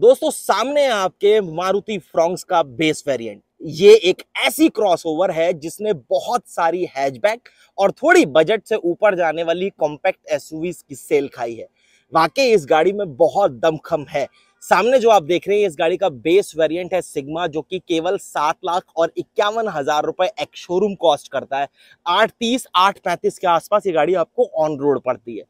दोस्तों सामने आपके मारुति फ्रॉन्क्स का बेस वेरिएंट ये एक ऐसी क्रॉसओवर है जिसने बहुत सारी हैचबैक और थोड़ी बजट से ऊपर जाने वाली कॉम्पैक्ट एसयूवीज की सेल खाई है वाकई इस गाड़ी में बहुत दमखम है सामने जो आप देख रहे हैं इस गाड़ी का बेस वेरिएंट है सिग्मा जो कि केवल सात लाख और इक्यावन हजार रुपए एक शोरूम कॉस्ट करता है आठ तीस आठ पैंतीस के आसपास ये गाड़ी आपको ऑन रोड पड़ती है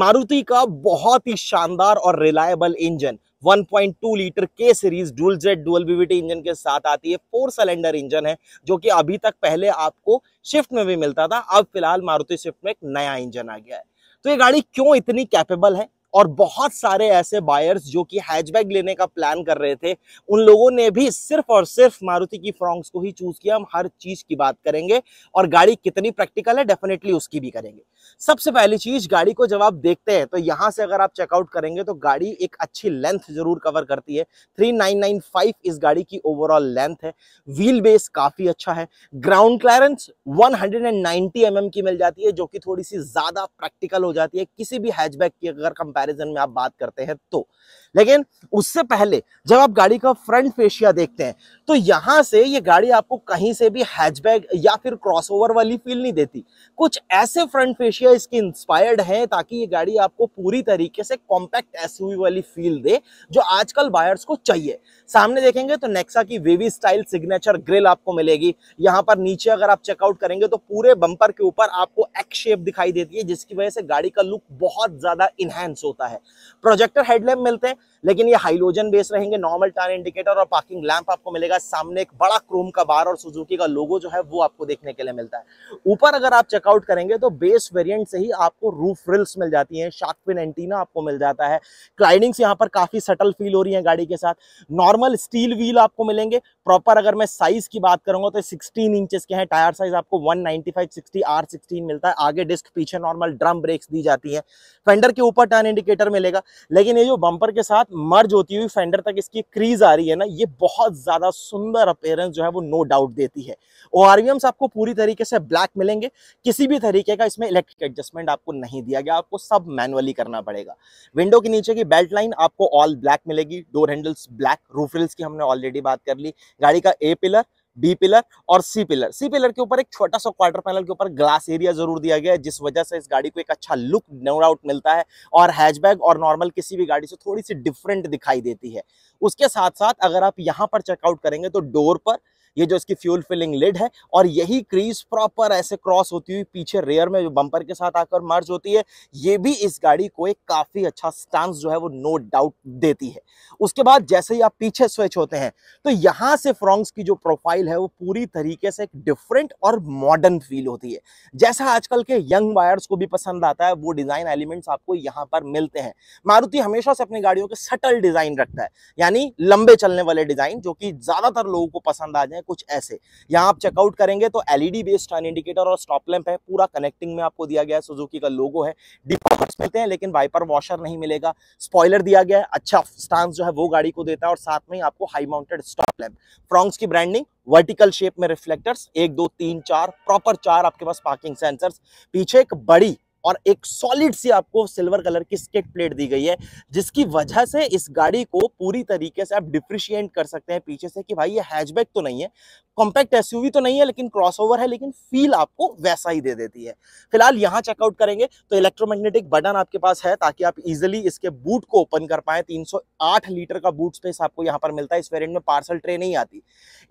मारुति का बहुत ही शानदार और reliable engine 1.2 litre K series dual jet dual VVT engine के साथ आती है फोर सिलेंडर इंजन है जो कि अभी तक पहले आपको शिफ्ट में भी मिलता था अब फिलहाल मारुति स्विफ्ट में एक नया इंजन आ गया है तो ये गाड़ी क्यों इतनी कैपेबल है और बहुत सारे ऐसे बायर्स जो कि हैचबैग लेने का प्लान कर रहे थे उन लोगों ने भी सिर्फ और सिर्फ मारुति की फ्रॉन्क्स को ही चूज किया हम हर चीज की बात करेंगे और गाड़ी कितनी प्रैक्टिकल है डेफिनेटली उसकी भी करेंगे सबसे पहली चीज गाड़ी को जब आप देखते हैं तो यहां से अगर आप चेकआउट करेंगे तो गाड़ी एक अच्छी लेंथ जरूर कवर करती है थ्री इस गाड़ी की ओवरऑल लेंथ है व्हील बेस काफी अच्छा है ग्राउंड क्लैरेंस 190 mm की मिल जाती है जो कि थोड़ी सी ज्यादा प्रैक्टिकल हो जाती है किसी भी हैचबैग की अगर कंपेयर कंपैरिजन में आप बात करते हैं तो लेकिन उससे पहले जब आप गाड़ी का फ्रंट फेशिया देखते हैं तो यहां से ये गाड़ी आपको कहीं से भी हैचबैग या फिर क्रॉसओवर वाली फील नहीं देती कुछ ऐसे फ्रंट फेशिया इसके इंस्पायर्ड हैं ताकि ये गाड़ी आपको पूरी तरीके से कॉम्पैक्ट एसयूवी वाली फील दे जो आजकल बायर्स को चाहिए सामने देखेंगे तो नेक्सा की वेवी स्टाइल सिग्नेचर ग्रिल आपको मिलेगी यहां पर नीचे अगर आप चेकआउट करेंगे तो पूरे बंपर के ऊपर आपको एक्स शेप दिखाई देती है जिसकी वजह से गाड़ी का लुक बहुत ज्यादा इनहेंस हो होता है प्रोजेक्टर हेडलैम्प मिलते हैं लेकिन ये हाइड्रोजन बेस रहेंगे नॉर्मल टर्न इंडिकेटर और पार्किंग लैंप आपको मिलेगा सामने एक बड़ा क्रोम का बार और सुजुकी का लोगो जो है वो आपको देखने के लिए मिलता है ऊपर अगर आप चेकआउट करेंगे तो बेस वेरियंट से ही आपको रूफ रिल्स मिल जाती है शार्क पिन एंटीना आपको मिल जाता है क्लाइडिंग्स यहाँ पर काफी सटल फील हो रही है गाड़ी के साथ नॉर्मल स्टील व्हील आपको मिलेंगे प्रॉपर अगर मैं साइज की बात करूंगा तो सिक्सटीन इंचेस के हैं टायर साइज आपको 195 आर सिक्सटीन मिलता है आगे डिस्क पीछे नॉर्मल ड्रम ब्रेक्स दी जाती है फेंडर के ऊपर टर्न इंडिकेटर मिलेगा लेकिन ये जो बंपर के साथ मर्ज होती हुई फेंडर तक इसकी क्रीज आ रही है ना ये बहुत ज़्यादा सुंदर अपेयरेंस जो है वो नो डाउट देती है ओ आपको पूरी तरीके से ब्लैक मिलेंगे किसी भी तरीके का इसमें इलेक्ट्रिक एडजस्टमेंट आपको नहीं दिया गया आपको सब मैनुअली करना पड़ेगा विंडो के नीचे की बेल्ट लाइन आपको ऑल ब्लैक मिलेगी door handles black roof rails की हमने ऑलरेडी बात कर ली गाड़ी का ए पिलर बी पिलर और सी पिलर सी पिलर के ऊपर एक छोटा सा क्वार्टर पैनल के ऊपर ग्लास एरिया जरूर दिया गया है जिस वजह से इस गाड़ी को एक अच्छा लुक नो डाउट मिलता है और बैग और नॉर्मल किसी भी गाड़ी से थोड़ी सी डिफरेंट दिखाई देती है उसके साथ साथ अगर आप यहाँ पर चेकआउट करेंगे तो डोर पर ये जो इसकी फ्यूल फिलिंग लिड है और यही क्रीज प्रॉपर ऐसे क्रॉस होती हुई पीछे रेयर में जो बंपर के साथ आकर मर्ज होती है ये भी इस गाड़ी को एक काफ़ी अच्छा स्टांस जो है वो नो डाउट देती है उसके बाद जैसे ही आप पीछे स्विच होते हैं तो यहाँ से फ्रॉन्ग्स की जो प्रोफाइल है वो पूरी तरीके से एक डिफरेंट और मॉडर्न फील होती है जैसा आजकल के यंग वायर्स को भी पसंद आता है वो डिज़ाइन एलिमेंट्स आपको यहाँ पर मिलते हैं मारुति हमेशा से अपनी गाड़ियों के सटल डिज़ाइन रखता है यानी लंबे चलने वाले डिज़ाइन जो कि ज़्यादातर लोगों को पसंद आ जाए हैं कुछ ऐसे यहाँ आप चेकआउट करेंगे तो एलईडी बेस्ड टर्न इंडिकेटर और स्टॉप लैंप है पूरा कनेक्टिंग में आपको दिया गया है सुजुकी का लोगो है डिपॉर्ट्स मिलते हैं लेकिन वाइपर वॉशर नहीं मिलेगा स्पॉयलर दिया गया है अच्छा स्टांस जो है वो गाड़ी को देता है और साथ में ही आपको high mounted stop lamp Fronx की ब्रांडिंग वर्टिकल शेप में रिफ्लेक्टर्स एक दो तीन चार प्रॉपर चार आपके पास पार्किंग सेंसर्स पीछे एक बड़ी और एक सॉलिड सी आपको सिल्वर कलर की स्केट प्लेट दी गई है जिसकी वजह से इस गाड़ी को पूरी तरीके से आप डिप्रिशिएट कर सकते हैं पीछे से कि भाई ये हैचबैक तो नहीं है कॉम्पैक्ट एसयूवी तो नहीं है लेकिन क्रॉसओवर है लेकिन फील आपको वैसा ही दे देती है फिलहाल यहाँ चेकआउट करेंगे तो इलेक्ट्रोमैग्नेटिक बटन आपके पास है ताकि आप इजिली इसके बूट को ओपन कर पाए 308 लीटर का बूट स्पेस आपको यहाँ पर मिलता है इस वेरियंट में पार्सल ट्रे नहीं आती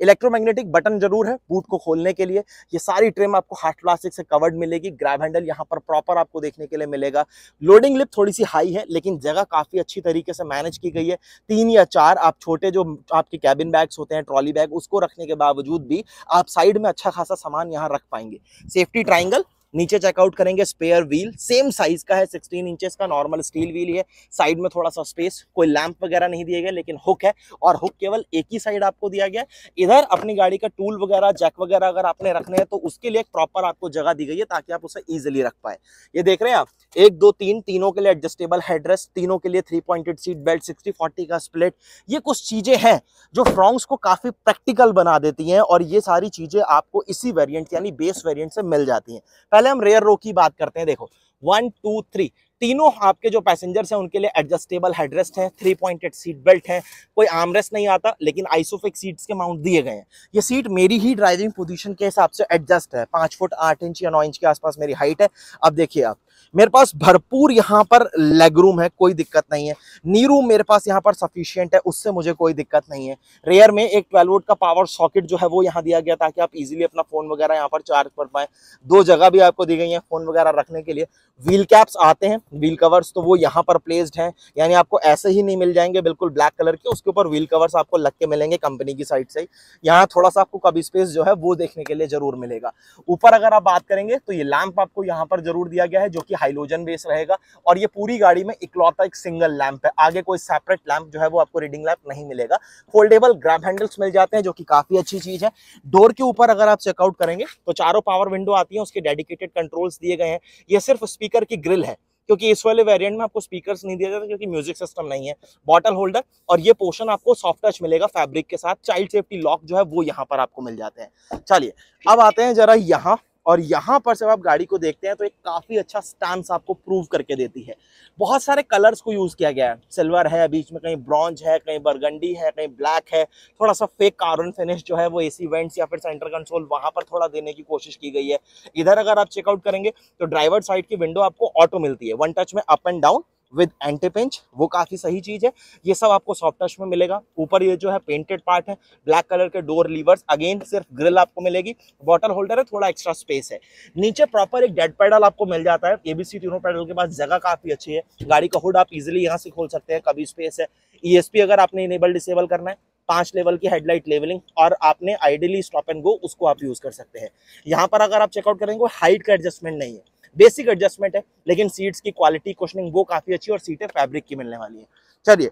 इलेक्ट्रोमैग्नेटिक बटन जरूर है बूट को खोलने के लिए ये सारी ट्रेम आपको हार्ट प्लास्टिक से कवर्ड मिलेगी ग्रैब हैंडल यहाँ पर प्रॉपर आपको देखने के लिए मिलेगा लोडिंग लिप थोड़ी सी हाई है लेकिन जगह काफ़ी अच्छी तरीके से मैनेज की गई है तीन या चार आप छोटे जो आपके कैबिन बैग्स होते हैं ट्रॉली बैग उसको रखने के बावजूद बावजूद भी आप साइड में अच्छा खासा सामान यहाँ रख पाएंगे सेफ्टी ट्राइंगल नीचे चेकआउट करेंगे स्पेयर व्हील सेम साइज का है 16 इंचेस का नॉर्मल स्टील व्हील है साइड में थोड़ा सा स्पेस कोई लैंप वगैरह नहीं दिए गए लेकिन हुक है और हुक केवल एक ही साइड आपको दिया गया इधर अपनी गाड़ी का टूल वगैरह जैक वगैरह अगर आपने रखने हैं तो उसके लिए एक प्रॉपर आपको जगह दी गई है ताकि आप उसे ईजिली रख पाए ये देख रहे हैं आप एक दो तीन तीनों के लिए एडजस्टेबल हेड्रेस तीनों के लिए three pointed seat belt sixty forty का स्प्लिट ये कुछ चीजें हैं जो फ्रॉन्ग्स को काफी प्रैक्टिकल बना देती हैं और ये सारी चीजें आपको इसी वेरियंट यानी बेस वेरियंट से मिल जाती हैं पहले हम रेयर रो की बात करते हैं देखो वन टू थ्री तीनों आपके जो पैसेंजर्स हैं उनके लिए एडजस्टेबल हेडरेस्ट हैं थ्री पॉइंटेड सीट बेल्ट हैं कोई आमरेस्ट नहीं आता लेकिन आइसोफिक सीट्स के माउंट दिए गए हैं ये सीट मेरी ही ड्राइविंग पोजीशन के हिसाब से एडजस्ट है पाँच फुट आठ इंच या नौ इंच के आसपास मेरी हाइट है अब देखिए आप मेरे पास भरपूर यहाँ पर लेग रूम है कोई दिक्कत नहीं है नी रूम मेरे पास यहाँ पर सफिशियंट है उससे मुझे कोई दिक्कत नहीं है रेयर में एक ट्वेल्व वोट का पावर सॉकेट जो है वो यहाँ दिया गया ताकि आप इजीली अपना फोन वगैरह यहाँ पर चार्ज कर पाए दो जगह भी आपको दी गई है फोन वगैरह रखने के लिए व्हील कैप्स आते हैं व्हील कवर्स तो वो यहाँ पर प्लेस्ड है यानी आपको ऐसे ही नहीं मिल जाएंगे बिल्कुल ब्लैक कलर के उसके ऊपर व्हील कवर्स आपको लग के मिलेंगे कंपनी की साइड से यहाँ थोड़ा सा आपको कभी स्पेस जो है वो देखने के लिए जरूर मिलेगा ऊपर अगर आप बात करेंगे तो ये लैंप आपको यहाँ पर जरूर दिया गया है जो बहुत ही हाइलोजन बेस रहेगा और ये पूरी गाड़ी में इकलौता एक सिंगल लैंप है आगे कोई सेपरेट लैंप जो है वो आपको रीडिंग लैंप नहीं मिलेगा फोल्डेबल ग्रैप हैंडल्स मिल जाते हैं जो कि काफी अच्छी चीज है डोर के ऊपर अगर आप चेकआउट करेंगे तो चारों पावर विंडो आती है उसके डेडिकेटेड कंट्रोल्स दिए गए हैं ये सिर्फ स्पीकर की ग्रिल है क्योंकि इस वाले वेरिएंट में आपको स्पीकर्स नहीं दिया जाता क्योंकि म्यूजिक सिस्टम नहीं है बॉटल होल्डर और ये पोर्शन आपको सॉफ्ट टच मिलेगा फैब्रिक के साथ चाइल्ड सेफ्टी लॉक जो है वो यहाँ पर आपको मिल जाते हैं चलिए अब आते हैं जरा यहाँ और यहाँ पर जब आप गाड़ी को देखते हैं तो एक काफ़ी अच्छा स्टैंड आपको प्रूव करके देती है बहुत सारे कलर्स को यूज़ किया गया है सिल्वर है बीच में कहीं ब्रॉन्ज है कहीं बरगंडी है कहीं ब्लैक है थोड़ा सा फेक कार्बन फिनिश जो है वो ए वेंट्स या फिर सेंटर कंट्रोल वहाँ पर थोड़ा देने की कोशिश की गई है इधर अगर आप चेकआउट करेंगे तो ड्राइवर साइड की विंडो आपको ऑटो मिलती है वन टच में up and down with anti pinch वो काफ़ी सही चीज़ है ये सब आपको सॉफ्ट टच में मिलेगा ऊपर ये जो है पेंटेड पार्ट है ब्लैक कलर के डोर लीवर्स अगेन सिर्फ ग्रिल आपको मिलेगी बॉटल होल्डर है थोड़ा एक्स्ट्रा स्पेस है नीचे प्रॉपर एक डेड पैडल आपको मिल जाता है एबीसी तीनों पैडल के पास जगह काफ़ी अच्छी है गाड़ी का हुड आप इजिली यहाँ से खोल सकते हैं कभी स्पेस है ई e अगर आपने इनेबल डिसेबल करना है पांच लेवल की हेडलाइट लेवलिंग और आपने आइडियली स्टॉप एंड गो उसको आप यूज़ कर सकते हैं यहाँ पर अगर आप चेकआउट करेंगे हाइट का एडजस्टमेंट नहीं है बेसिक एडजस्टमेंट है लेकिन सीट्स की क्वालिटी क्वेश्चनिंग वो काफ़ी अच्छी और सीटें फैब्रिक की मिलने वाली है चलिए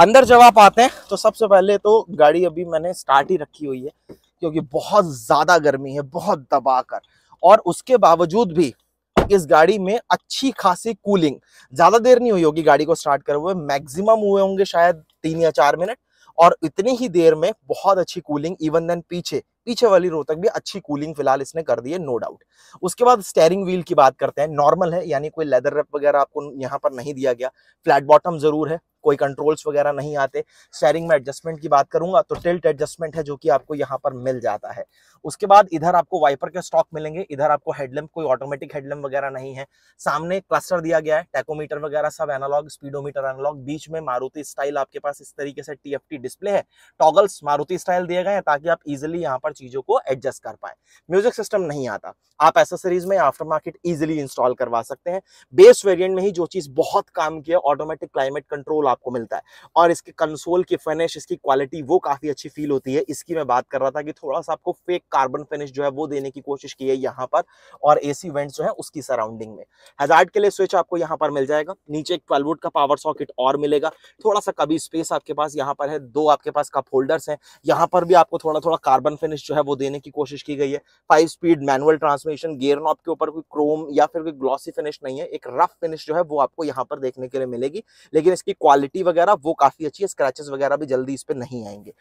अंदर जब आप आते हैं तो सबसे पहले तो गाड़ी अभी मैंने स्टार्ट ही रखी हुई है क्योंकि बहुत ज़्यादा गर्मी है बहुत दबाकर और उसके बावजूद भी इस गाड़ी में अच्छी खासी कूलिंग ज़्यादा देर नहीं हुई होगी गाड़ी को स्टार्ट करे हुए मैक्सिमम हुए होंगे शायद तीन या चार मिनट और इतनी ही देर में बहुत अच्छी कूलिंग इवन देन पीछे पीछे वाली रो तक भी अच्छी कूलिंग फिलहाल इसने कर दी है नो डाउट उसके बाद स्टेयरिंग व्हील की बात करते हैं नॉर्मल है यानी कोई लेदर रैप वगैरह आपको यहाँ पर नहीं दिया गया फ्लैट बॉटम जरूर है कोई कंट्रोल्स वगैरह नहीं आते स्टेयरिंग में एडजस्टमेंट की बात करूंगा तो टिल्ट एडजस्टमेंट है जो कि आपको यहाँ पर मिल जाता है उसके बाद इधर आपको वाइपर के स्टॉक मिलेंगे इधर आपको हेडलैम्प कोई ऑटोमेटिक हेडलैम्प वगैरह नहीं है सामने क्लस्टर दिया गया है टैकोमीटर वगैरह सब एनालॉग स्पीडोमीटर एनालॉग बीच में मारुति स्टाइल आपके पास इस तरीके से टीएफटी डिस्प्ले है टॉगल्स मारुति स्टाइल दिए गए हैं ताकि आप इजिली यहाँ पर चीजों को एडजस्ट कर पाए म्यूजिक सिस्टम नहीं आता आप एसेसरीज में आफ्टर मार्केट इजिली इंस्टॉल करवा सकते हैं बेस वेरियंट में ही जो चीज बहुत काम किया ऑटोमेटिक क्लाइमेट कंट्रोल आपको मिलता है और इसके कंसोल की फिनिश इसकी क्वालिटी वो काफ़ी अच्छी फील होती है इसकी मैं बात कर रहा था कि थोड़ा सा आपको फेक कार्बन फिनिश जो है वो देने की कोशिश की है यहाँ पर और ए सी जो है उसकी सराउंडिंग में हेजार्ड के लिए स्विच आपको यहाँ पर मिल जाएगा नीचे एक ट्वेल्व वुड का पावर सॉकेट और मिलेगा थोड़ा सा कभी स्पेस आपके पास यहाँ पर है दो आपके पास कप होल्डर्स है यहाँ पर भी आपको थोड़ा थोड़ा कार्बन फिनिश जो है वो देने की कोशिश की गई है five speed manual transmission gear knob के ऊपर कोई क्रोम या फिर कोई ग्लॉसी फिनिश नहीं है एक रफ फिनिश जो है वो आपको यहाँ पर देखने के लिए मिलेगी लेकिन इसकी क्वालिटी क्वालिटी वगैरह वो काफी अच्छी है स्क्रैचेस वगैरह भी जल्दी इस पर नहीं आएंगे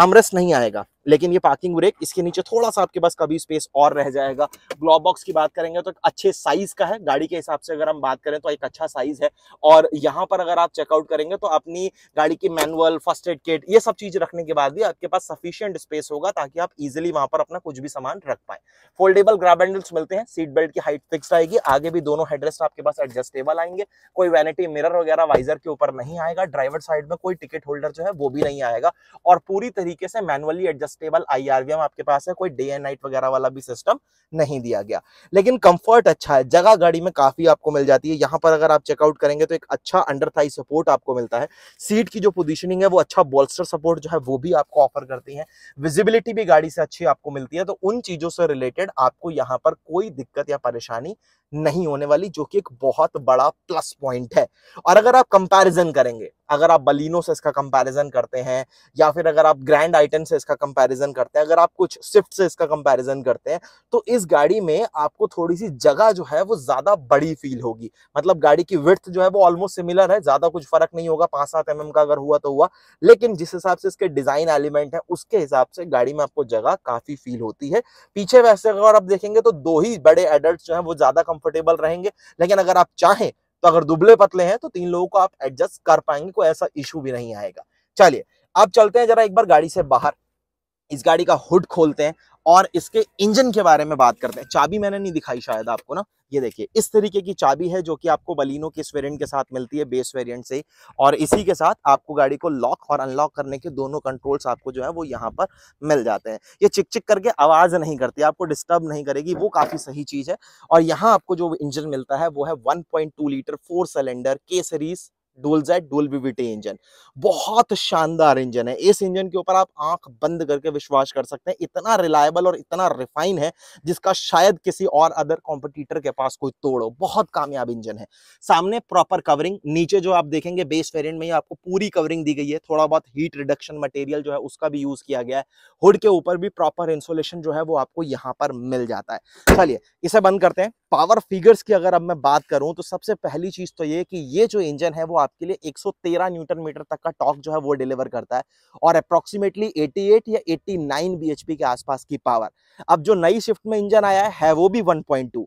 आमरस नहीं आएगा लेकिन ये पार्किंग ब्रेक इसके नीचे थोड़ा सा आपके पास कभी स्पेस और रह जाएगा ग्लॉब बॉक्स की बात करेंगे तो एक अच्छे साइज का है गाड़ी के हिसाब से अगर हम बात करें तो एक अच्छा साइज है और यहाँ पर अगर आप चेकआउट करेंगे तो अपनी गाड़ी की मैनुअल फर्स्ट एड किट ये सब चीज रखने के बाद भी आपके पास सफिशियंट स्पेस होगा ताकि आप इजिली वहां पर अपना कुछ भी सामान रख पाए फोल्डेबल ग्राब हैंडल्स मिलते हैं सीट बेल्ट की हाइट फिक्स आएगी आगे भी दोनों हेडरेस्ट आपके पास एडजस्टेबल आएंगे कोई वैनिटी मिरर वगैरह वाइजर के ऊपर नहीं आएगा ड्राइवर साइड में कोई टिकट होल्डर जो है वो भी नहीं आएगा और पूरी तरीके से मैनुअली एडजस्ट स्टेबल आईआरवीएम आपके पास है कोई डे एंड नाइट वगैरह वाला भी सिस्टम नहीं दिया गया लेकिन कंफर्ट अच्छा है जगह गाड़ी में काफी आपको मिल जाती है यहाँ पर अगर आप चेकआउट करेंगे तो एक अच्छा अंडर थाई सपोर्ट आपको मिलता है सीट की जो पोजिशनिंग है वो अच्छा बोल्स्टर सपोर्ट जो है वो भी आपको ऑफर करती है विजिबिलिटी भी गाड़ी से अच्छी आपको मिलती है तो उन चीजों से रिलेटेड आपको यहाँ पर कोई दिक्कत या परेशानी नहीं होने वाली जो कि एक बहुत बड़ा प्लस पॉइंट है और अगर आप कंपैरिजन करेंगे अगर आप बलिनो से इसका कंपैरिजन करते हैं या फिर अगर आप ग्रैंड आइटन से इसका कंपैरिजन करते हैं अगर आप कुछ स्विफ्ट से इसका कंपैरिजन करते हैं तो इस गाड़ी में आपको थोड़ी सी जगह जो है वो ज़्यादा बड़ी फील होगी मतलब गाड़ी की विर्थ जो है वो ऑलमोस्ट सिमिलर है ज़्यादा कुछ फर्क नहीं होगा पांच सात एम mm का अगर हुआ तो हुआ लेकिन जिस हिसाब से इसके डिज़ाइन एलिमेंट है उसके हिसाब से गाड़ी में आपको जगह काफ़ी फील होती है पीछे वैसे अगर आप देखेंगे तो दो ही बड़े एडल्ट जो है वो ज़्यादा कंफर्टेबल रहेंगे लेकिन अगर आप चाहें तो अगर दुबले पतले हैं तो तीन लोगों को आप एडजस्ट कर पाएंगे कोई ऐसा इशू भी नहीं आएगा चलिए अब चलते हैं जरा एक बार गाड़ी से बाहर इस गाड़ी का हुड खोलते हैं और इसके इंजन के बारे में बात करते हैं चाबी मैंने नहीं दिखाई शायद आपको ना ये देखिए इस तरीके की चाबी है जो कि आपको बलिनो के इस वेरियंट के साथ मिलती है बेस वेरियंट से और इसी के साथ आपको गाड़ी को लॉक और अनलॉक करने के दोनों कंट्रोल्स आपको जो है वो यहाँ पर मिल जाते हैं ये चिक चिक करके आवाज़ नहीं करती आपको डिस्टर्ब नहीं करेगी वो काफ़ी सही चीज़ है और यहाँ आपको जो इंजन मिलता है वो है one litre four cylinder K series dual jet dual VVT engine बहुत शानदार इंजन है इस इंजन के ऊपर आप आंख बंद करके विश्वास कर सकते हैं इतना रिलायबल और इतना रिफाइन है जिसका शायद किसी और अदर कॉम्पिटिटर के पास कोई तोड़ो बहुत कामयाब इंजन है सामने प्रॉपर कवरिंग नीचे जो आप देखेंगे बेस वेरियंट में ही आपको पूरी कवरिंग दी गई है थोड़ा बहुत हीट रिडक्शन मटेरियल जो है उसका भी यूज किया गया है हुड के ऊपर भी प्रॉपर इंसुलेशन जो है वो आपको यहाँ पर मिल जाता है चलिए इसे बंद करते हैं पावर फिगर्स की अगर अब मैं बात करूं तो सबसे पहली चीज तो ये कि ये जो इंजन है वो आपके लिए 113 न्यूटन मीटर तक का टॉक जो है वो डिलीवर करता है और अप्रोक्सीमेटली 88 या 89 बीएचपी के आसपास की पावर अब जो नई शिफ्ट में इंजन आया है है वो भी 1.2 पॉइंट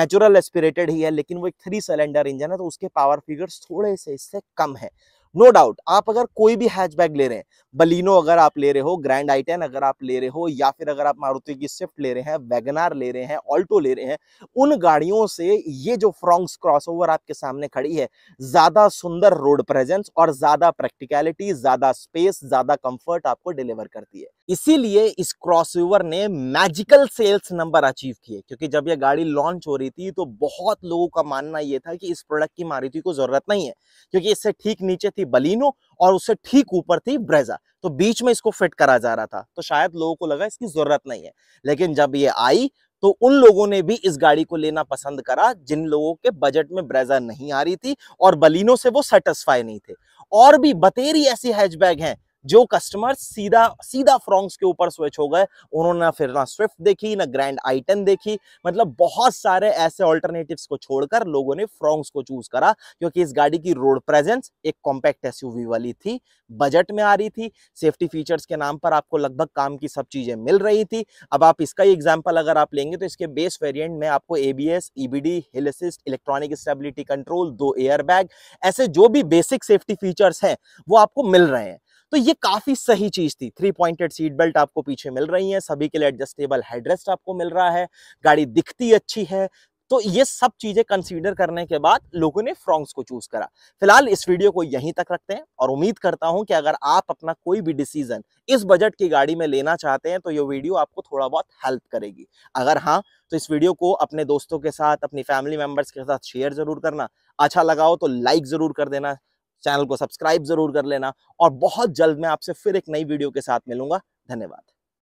नेचुरल एस्पिरेटेड ही है लेकिन वो एक थ्री सिलेंडर इंजन है तो उसके पावर फिगर्स थोड़े से इससे कम है नो डाउट आप अगर कोई भी हैचबैक ले रहे हैं बलिनो अगर आप ले रहे हो ग्रैंड आई अगर आप ले रहे हो या फिर अगर आप मारुति की स्विफ्ट ले रहे हैं वैगनार ले रहे हैं ऑल्टो ले रहे हैं उन गाड़ियों से ये जो फ्रॉन्क्स क्रॉसओवर आपके सामने खड़ी है ज्यादा सुंदर रोड प्रेजेंस और ज्यादा प्रैक्टिकलिटी ज्यादा स्पेस ज्यादा कंफर्ट आपको डिलीवर करती है इसीलिए इस क्रॉसओवर ने मैजिकल सेल्स नंबर अचीव किए क्योंकि जब यह गाड़ी लॉन्च हो रही थी तो बहुत लोगों का मानना यह था कि इस प्रोडक्ट की मारुति को जरूरत नहीं है क्योंकि इससे ठीक नीचे थी थी बलिनो और उससे ठीक ऊपर थी ब्रेजा तो बीच में इसको फिट करा जा रहा था तो शायद लोगों को लगा इसकी जरूरत नहीं है लेकिन जब ये आई तो उन लोगों ने भी इस गाड़ी को लेना पसंद करा जिन लोगों के बजट में ब्रेजा नहीं आ रही थी और बलिनो से वो सेटिस्फाई नहीं थे और भी बतेरी ऐसी हैचबैग हैं जो कस्टमर सीधा सीधा फ्रॉन्क्स के ऊपर स्विच हो गए उन्होंने ना फिर ना स्विफ्ट देखी ना ग्रैंड आइटन देखी मतलब बहुत सारे ऐसे ऑल्टरनेटिव को छोड़कर लोगों ने फ्रॉन्क्स को चूज करा क्योंकि इस गाड़ी की रोड प्रेजेंस एक कॉम्पैक्ट एस वाली थी बजट में आ रही थी सेफ्टी फीचर्स के नाम पर आपको लगभग काम की सब चीजें मिल रही थी अब आप इसका ही एग्जाम्पल अगर आप लेंगे तो इसके बेस वेरियंट में आपको A B hill assist electronic stability control दो एयर ऐसे जो भी बेसिक सेफ्टी फीचर्स हैं वो आपको मिल रहे हैं तो ये काफी सही चीज थी थ्री पॉइंटेड सीट बेल्ट आपको पीछे मिल रही है सभी के लिए एडजस्टेबल हेडरेस्ट आपको मिल रहा है गाड़ी दिखती अच्छी है तो ये सब चीजें कंसीडर करने के बाद लोगों ने फ्रॉन्ग्स को चूज करा फिलहाल इस वीडियो को यहीं तक रखते हैं और उम्मीद करता हूं कि अगर आप अपना कोई भी डिसीजन इस बजट की गाड़ी में लेना चाहते हैं तो ये वीडियो आपको थोड़ा बहुत हेल्प करेगी अगर हाँ तो इस वीडियो को अपने दोस्तों के साथ अपनी फैमिली मेंबर्स के साथ शेयर जरूर करना अच्छा लगाओ तो लाइक जरूर कर देना चैनल को सब्सक्राइब जरूर कर लेना और बहुत जल्द मैं आपसे फिर एक नई वीडियो के साथ मिलूंगा धन्यवाद